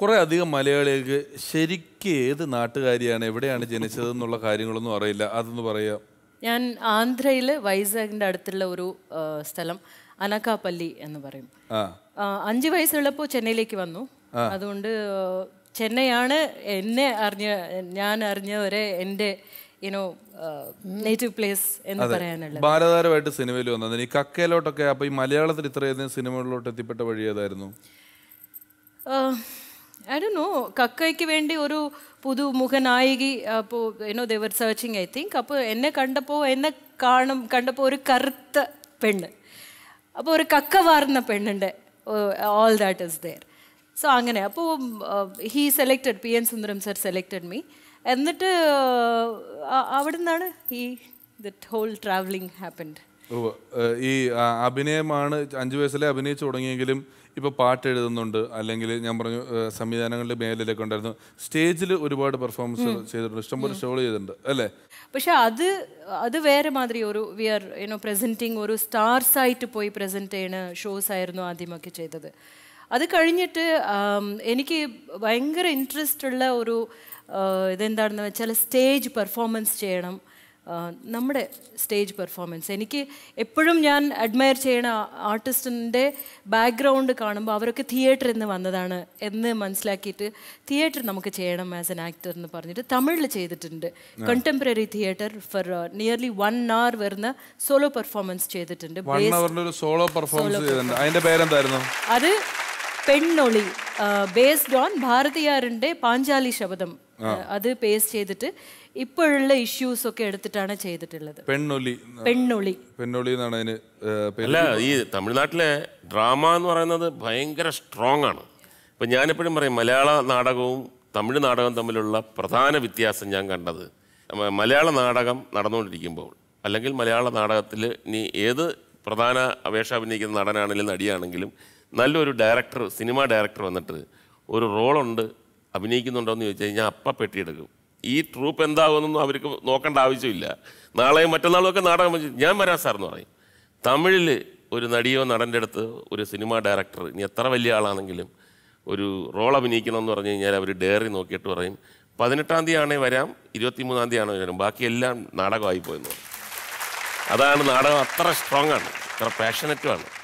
കുറേ അധികം മലയാളികൾക്ക് ശരിക്ക് ഏത് നാട്ടുകാരിയാണ് എവിടെയാണ് ജനിച്ചത് എന്നുള്ള കാര്യങ്ങളൊന്നും അറിയില്ല അതെന്ന് പറയാം ഞാൻ ആന്ധ്രയിൽ വൈസാഗിൻ്റെ അടുത്തുള്ള ഒരു സ്ഥലം അനക്കാപ്പല്ലി എന്ന് പറയും അഞ്ച് വയസ്സുള്ളപ്പോൾ ചെന്നൈയിലേക്ക് വന്നു അതുകൊണ്ട് ചെന്നൈയാണ് എന്നെ അറിഞ്ഞ ഞാൻ അറിഞ്ഞ വരെ എൻ്റെ യുനോ നേറ്റീവ് പ്ലേസ് എന്ന് പറയാനുള്ളത് ഭാരതാരമായിട്ട് സിനിമയിൽ വന്നത് ഈ കക്കയിലോട്ടൊക്കെ അപ്പൊ ഈ മലയാളത്തിൽ ഇത്രയധികം സിനിമകളിലോട്ട് എത്തിപ്പെട്ട വഴി ഏതായിരുന്നു ഐ uh, കക്കയ്ക്ക് വേണ്ടി ഒരു പുതു മുഖനായികി അപ്പോൾ you know they were searching I think അപ്പോൾ എന്നെ കണ്ടപ്പോൾ എന്നെ കാണും കണ്ടപ്പോൾ ഒരു കറുത്ത പെണ്ണ് അപ്പോൾ ഒരു കക്ക വാർന്ന പെണ്ണുണ്ട് all that is there so അങ്ങനെ അപ്പോൾ he selected P N Sundaram sir selected me എന്നിട്ട് അവിടെ നിന്നാണ് ഈ ദറ്റ് ഹോൾ ട്രാവലിംഗ് ഹാപ്പൻഡ് ഈ അഭിനയമാണ് അഞ്ചു വയസ്സിലെ അഭിനയിച്ചു തുടങ്ങിയെങ്കിലും ഇപ്പൊ പാട്ട് എഴുതുന്നുണ്ട് അല്ലെങ്കിൽ ഞാൻ പറഞ്ഞു സംവിധാനങ്ങളുടെ മേഖലയിലൊക്കെ ഉണ്ടായിരുന്നു സ്റ്റേജിൽ ഒരുപാട് പെർഫോമൻസ് ചെയ്തിട്ടുണ്ട് ഇഷ്ടംപോലെ ഷോ ചെയ്തിട്ടുണ്ട് അല്ലേ പക്ഷെ അത് അത് വേറെ മാതിരി ഒരു വി ആർ യുനോ പ്രസന്റിങ് ഒരു സ്റ്റാർസ് ആയിട്ട് പോയി പ്രസന്റ് ചെയ്യുന്ന ഷോസ് ആയിരുന്നു ആദ്യമൊക്കെ ചെയ്തത് അത് കഴിഞ്ഞിട്ട് എനിക്ക് ഭയങ്കര ഇൻട്രസ്റ്റ് ഉള്ള ഒരു ഇതെന്താണെന്ന് വെച്ചാൽ സ്റ്റേജ് പെർഫോമൻസ് ചെയ്യണം നമ്മുടെ സ്റ്റേജ് പെർഫോമൻസ് എനിക്ക് എപ്പോഴും ഞാൻ അഡ്മയർ ചെയ്യണ ആർട്ടിസ്റ്റിൻ്റെ ബാക്ക്ഗ്രൗണ്ട് കാണുമ്പോൾ അവരൊക്കെ തിയേറ്റർ എന്ന് വന്നതാണ് എന്ന് മനസ്സിലാക്കിയിട്ട് തിയേറ്റർ നമുക്ക് ചെയ്യണം ആസ് എൻ ആക്ടർ എന്ന് പറഞ്ഞിട്ട് തമിഴിൽ ചെയ്തിട്ടുണ്ട് contemporary theatre for nearly one hour വരുന്ന സോളോ പെർഫോമൻസ് ചെയ്തിട്ടുണ്ട് സോളോ പെർഫോമൻസ് അത് പെണ്ണൊളി ബേസ്ഡ് ഓൺ ഭാരതിയാറിൻ്റെ പാഞ്ചാലി ശബ്ദം അത് പേസ് ചെയ്തിട്ട് ഇപ്പോഴുള്ള ഇഷ്യൂസ് ഒക്കെ എടുത്തിട്ടാണ് ചെയ്തിട്ടുള്ളത് പെണ്ണൊലി പെണ്ണൊളി പെണ്ണൊളി എന്നാണ് അതിന് അല്ല ഈ തമിഴ്നാട്ടിലെ ഡ്രാമ എന്ന് പറയുന്നത് ഭയങ്കര സ്ട്രോങ് ആണ് ഇപ്പം ഞാനെപ്പോഴും പറയും മലയാള നാടകവും തമിഴ് നാടകവും തമ്മിലുള്ള പ്രധാന വ്യത്യാസം ഞാൻ കണ്ടത് മലയാള നാടകം നടന്നുകൊണ്ടിരിക്കുമ്പോൾ അല്ലെങ്കിൽ മലയാള നാടകത്തിൽ ഇനി ഏത് പ്രധാന അപേക്ഷ അഭിനയിക്കുന്ന നടനാണെങ്കിലും നടിയാണെങ്കിലും നല്ലൊരു ഡയറക്ടർ സിനിമ ഡയറക്ടർ വന്നിട്ട് ഒരു റോളുണ്ട് അഭിനയിക്കുന്നുണ്ടോ എന്ന് ചോദിച്ചു കഴിഞ്ഞാൽ അപ്പം പെട്ടിയെടുക്കും ഈ ട്രൂപ്പ് എന്താകുമെന്നൊന്നും അവർക്ക് നോക്കേണ്ട ആവശ്യമില്ല നാളെയും മറ്റന്നാളും ഒക്കെ നാടകം ഞാൻ വരാം സാർ എന്ന് പറയും തമിഴിൽ ഒരു നടിയോ നടൻ്റെ അടുത്ത് ഒരു സിനിമ ഡയറക്ടർ ഇനി എത്ര വലിയ ആളാണെങ്കിലും ഒരു റോൾ അഭിനയിക്കണമെന്ന് പറഞ്ഞു കഴിഞ്ഞാൽ അവർ ഡയറി നോക്കിയിട്ട് പറയും പതിനെട്ടാം തീയതി ആണേ വരാം ഇരുപത്തിമൂന്നാം തീയതി ആണേ വരാം ബാക്കിയെല്ലാം നാടകമായി പോയെന്ന് അതാണ് നാടകം അത്ര സ്ട്രോങ് ആണ് അത്ര പാഷനറ്റുമാണ്